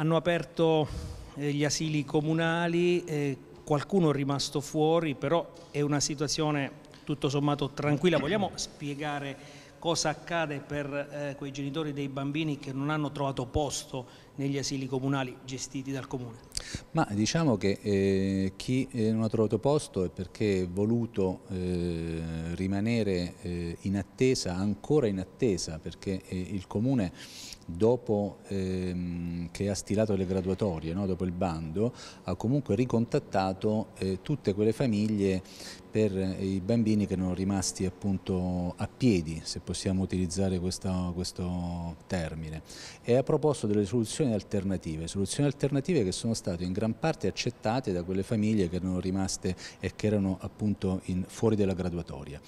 hanno aperto eh, gli asili comunali, eh, qualcuno è rimasto fuori, però è una situazione tutto sommato tranquilla. Vogliamo spiegare cosa accade per eh, quei genitori dei bambini che non hanno trovato posto negli asili comunali gestiti dal Comune. Ma diciamo che eh, chi eh, non ha trovato posto è perché è voluto eh, rimanere eh, in attesa, ancora in attesa, perché eh, il Comune dopo ehm, che ha stilato le graduatorie, no? dopo il bando, ha comunque ricontattato eh, tutte quelle famiglie per eh, i bambini che erano rimasti appunto a piedi, se possiamo utilizzare questo, questo termine, e ha proposto delle soluzioni soluzioni alternative, soluzioni alternative che sono state in gran parte accettate da quelle famiglie che erano rimaste e che erano appunto in, fuori della graduatoria.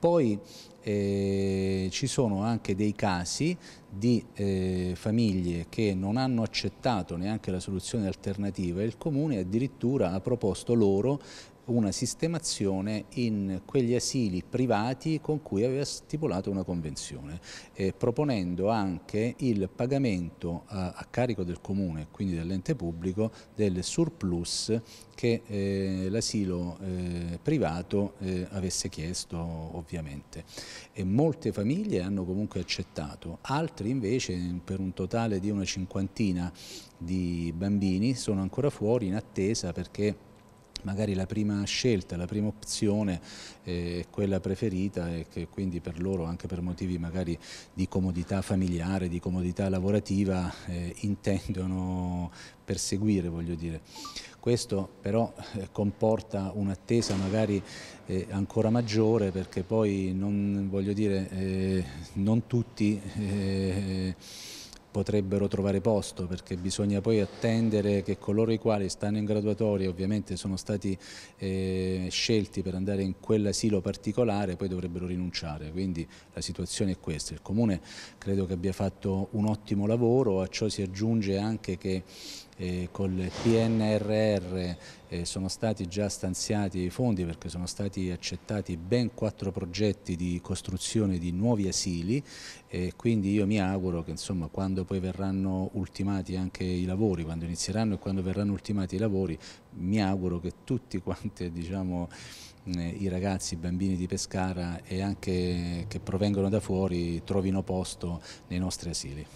Poi eh, ci sono anche dei casi di eh, famiglie che non hanno accettato neanche la soluzione alternativa e il Comune addirittura ha proposto loro una sistemazione in quegli asili privati con cui aveva stipulato una convenzione, eh, proponendo anche il pagamento a, eh, a, carico del comune, quindi dell'ente pubblico, del surplus che eh, l'asilo eh, privato eh, avesse chiesto o ovviamente e molte famiglie hanno comunque accettato, altri invece per un totale di una cinquantina di bambini sono ancora fuori in attesa perché magari la prima scelta, la prima opzione eh, è quella preferita e che quindi per loro anche per motivi magari di comodità familiare, di comodità lavorativa eh, intendono perseguire voglio dire. Questo però eh, comporta un'attesa magari eh, ancora maggiore perché poi non, voglio dire, eh, non tutti eh, potrebbero trovare posto perché bisogna poi attendere che coloro i quali stanno in graduatoria ovviamente sono stati eh, scelti per andare in quell'asilo particolare poi dovrebbero rinunciare, quindi la situazione è questa. Il Comune credo che abbia fatto un ottimo lavoro, a ciò si aggiunge anche che eh, col PNRR eh, sono stati già stanziati i fondi perché sono stati accettati ben quattro progetti di costruzione di nuovi asili eh, quindi io mi auguro che insomma, quando poi verranno ultimati anche i lavori, quando inizieranno e quando verranno ultimati i lavori, mi auguro che tutti quanti diciamo, eh, i ragazzi, i bambini di Pescara e anche che provengono da fuori trovino posto nei nostri asili.